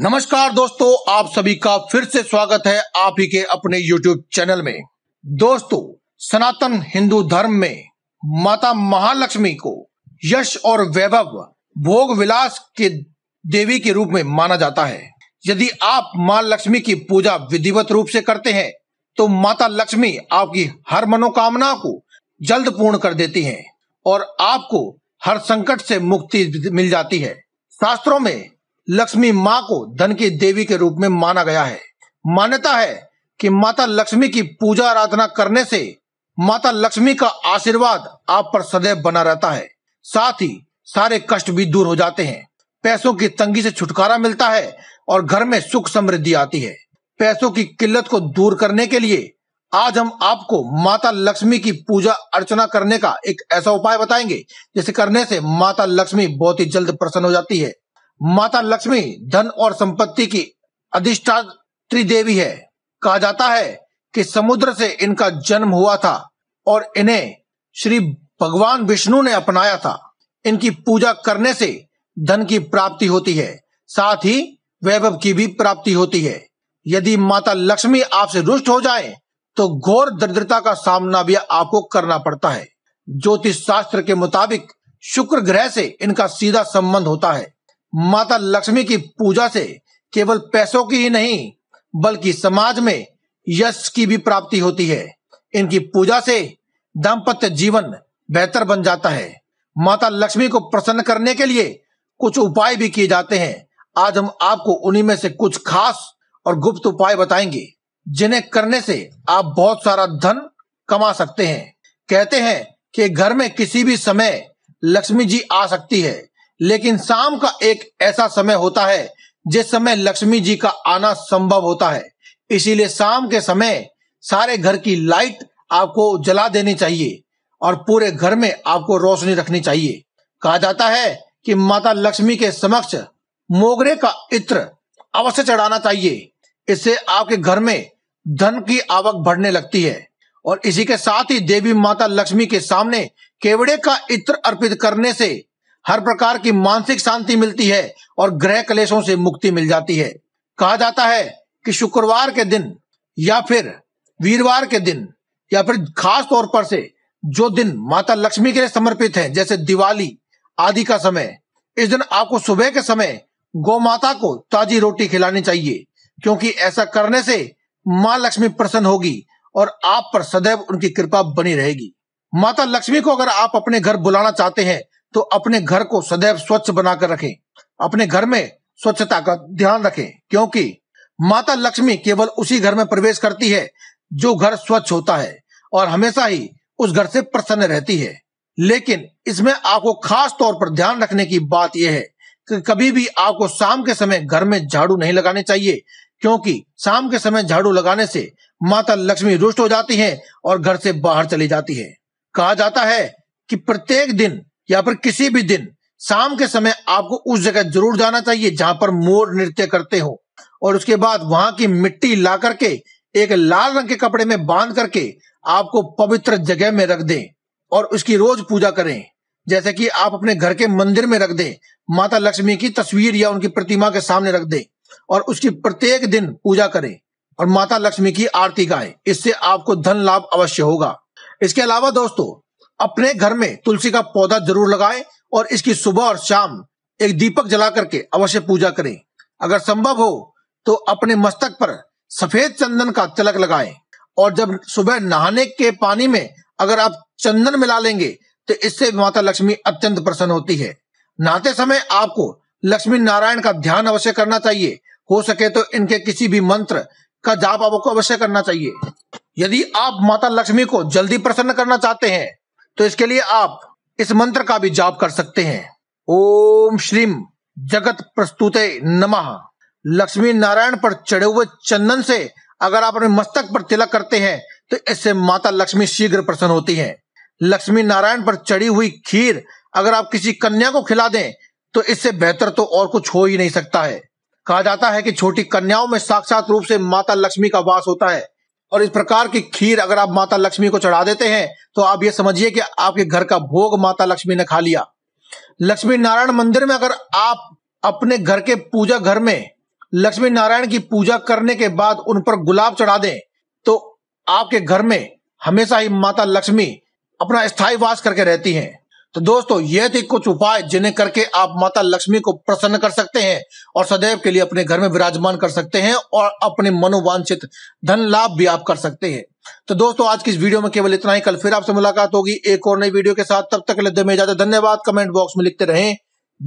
नमस्कार दोस्तों आप सभी का फिर से स्वागत है आप ही के अपने YouTube चैनल में दोस्तों सनातन हिंदू धर्म में माता महालक्ष्मी को यश और वैभव भोग विलास के देवी के रूप में माना जाता है यदि आप माँ लक्ष्मी की पूजा विधिवत रूप से करते हैं तो माता लक्ष्मी आपकी हर मनोकामना को जल्द पूर्ण कर देती है और आपको हर संकट से मुक्ति मिल जाती है शास्त्रों में लक्ष्मी माँ को धन की देवी के रूप में माना गया है मान्यता है कि माता लक्ष्मी की पूजा आराधना करने से माता लक्ष्मी का आशीर्वाद आप पर सदैव बना रहता है साथ ही सारे कष्ट भी दूर हो जाते हैं पैसों की तंगी से छुटकारा मिलता है और घर में सुख समृद्धि आती है पैसों की किल्लत को दूर करने के लिए आज हम आपको माता लक्ष्मी की पूजा अर्चना करने का एक ऐसा उपाय बताएंगे जिसे करने से माता लक्ष्मी बहुत ही जल्द प्रसन्न हो जाती है माता लक्ष्मी धन और संपत्ति की अधिष्ठात्री देवी है कहा जाता है कि समुद्र से इनका जन्म हुआ था और इन्हें श्री भगवान विष्णु ने अपनाया था इनकी पूजा करने से धन की प्राप्ति होती है साथ ही वैभव की भी प्राप्ति होती है यदि माता लक्ष्मी आपसे रुष्ट हो जाए तो घोर दरिद्रता का सामना भी आपको करना पड़ता है ज्योतिष शास्त्र के मुताबिक शुक्र ग्रह से इनका सीधा संबंध होता है माता लक्ष्मी की पूजा से केवल पैसों की ही नहीं बल्कि समाज में यश की भी प्राप्ति होती है इनकी पूजा से दाम्पत्य जीवन बेहतर बन जाता है माता लक्ष्मी को प्रसन्न करने के लिए कुछ उपाय भी किए जाते हैं आज हम आपको उन्हीं में से कुछ खास और गुप्त उपाय बताएंगे जिन्हें करने से आप बहुत सारा धन कमा सकते हैं कहते हैं कि घर में किसी भी समय लक्ष्मी जी आ सकती है लेकिन शाम का एक ऐसा समय होता है जिस समय लक्ष्मी जी का आना संभव होता है इसीलिए शाम के समय सारे घर की लाइट आपको जला देनी चाहिए और पूरे घर में आपको रोशनी रखनी चाहिए कहा जाता है कि माता लक्ष्मी के समक्ष मोगरे का इत्र अवश्य चढ़ाना चाहिए इससे आपके घर में धन की आवक बढ़ने लगती है और इसी के साथ ही देवी माता लक्ष्मी के सामने केवड़े का इत्र अर्पित करने से हर प्रकार की मानसिक शांति मिलती है और ग्रह कलेशों से मुक्ति मिल जाती है कहा जाता है कि शुक्रवार के दिन या फिर वीरवार के दिन या फिर खास तौर पर से जो दिन माता लक्ष्मी के लिए समर्पित है जैसे दिवाली आदि का समय इस दिन आपको सुबह के समय गौ माता को ताजी रोटी खिलानी चाहिए क्योंकि ऐसा करने से माँ लक्ष्मी प्रसन्न होगी और आप पर सदैव उनकी कृपा बनी रहेगी माता लक्ष्मी को अगर आप अपने घर बुलाना चाहते हैं तो अपने घर को सदैव स्वच्छ बनाकर रखें अपने घर में स्वच्छता का ध्यान रखें क्योंकि माता लक्ष्मी केवल उसी घर में प्रवेश करती है जो घर स्वच्छ होता है और हमेशा ही उस घर से प्रसन्न रहती है लेकिन इसमें आपको खास तौर पर ध्यान रखने की बात यह है कि कभी भी आपको शाम के समय घर में झाड़ू नहीं लगाने चाहिए क्योंकि शाम के समय झाड़ू लगाने से माता लक्ष्मी रुष्ट हो जाती है और घर से बाहर चली जाती है कहा जाता है कि प्रत्येक दिन या फिर किसी भी दिन शाम के समय आपको उस जगह जरूर जाना चाहिए जहां पर मोर नृत्य करते हो और उसके बाद वहां की मिट्टी ला करके एक लाल रंग के कपड़े में बांध करके आपको पवित्र जगह में रख दें और उसकी रोज पूजा करें जैसे कि आप अपने घर के मंदिर में रख दें माता लक्ष्मी की तस्वीर या उनकी प्रतिमा के सामने रख दें और उसकी प्रत्येक दिन पूजा करें और माता लक्ष्मी की आरती गाएं इससे आपको धन लाभ अवश्य होगा इसके अलावा दोस्तों अपने घर में तुलसी का पौधा जरूर लगाएं और इसकी सुबह और शाम एक दीपक जला करके अवश्य पूजा करें अगर संभव हो तो अपने मस्तक पर सफेद चंदन का तिलक लगाएं और जब सुबह नहाने के पानी में अगर आप चंदन मिला लेंगे तो इससे माता लक्ष्मी अत्यंत प्रसन्न होती है नहाते समय आपको लक्ष्मी नारायण का ध्यान अवश्य करना चाहिए हो सके तो इनके किसी भी मंत्र का जाप आपको अवश्य करना चाहिए यदि आप माता लक्ष्मी को जल्दी प्रसन्न करना चाहते हैं तो इसके लिए आप इस मंत्र का भी जाप कर सकते हैं ओम श्रीम जगत प्रस्तुते नमः लक्ष्मी नारायण पर चढ़े हुए चंदन से अगर आप अपने मस्तक पर तिलक करते हैं तो इससे माता लक्ष्मी शीघ्र प्रसन्न होती है लक्ष्मी नारायण पर चढ़ी हुई खीर अगर आप किसी कन्या को खिला दें तो इससे बेहतर तो और कुछ हो ही नहीं सकता है कहा जाता है कि छोटी कन्याओं में साक्षात रूप से माता लक्ष्मी का वास होता है और इस प्रकार की खीर अगर आप माता लक्ष्मी को चढ़ा देते हैं तो आप ये समझिए कि आपके घर का भोग माता लक्ष्मी ने खा लिया लक्ष्मी नारायण मंदिर में अगर आप अपने घर के पूजा घर में लक्ष्मी नारायण की पूजा करने के बाद उन पर गुलाब चढ़ा दें तो आपके घर में हमेशा ही माता लक्ष्मी अपना स्थायी वास करके रहती हैं तो दोस्तों ये थे कुछ उपाय जिन्हें करके आप माता लक्ष्मी को प्रसन्न कर सकते हैं और सदैव के लिए अपने घर में विराजमान कर सकते हैं और अपने मनोवांछित धन लाभ भी आप कर सकते हैं तो दोस्तों आज की इस वीडियो में केवल इतना ही कल फिर आपसे मुलाकात होगी एक और नई वीडियो के साथ तब तक के लिए धन्यवाद कमेंट बॉक्स में लिखते रहें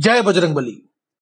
जय बजरंगबली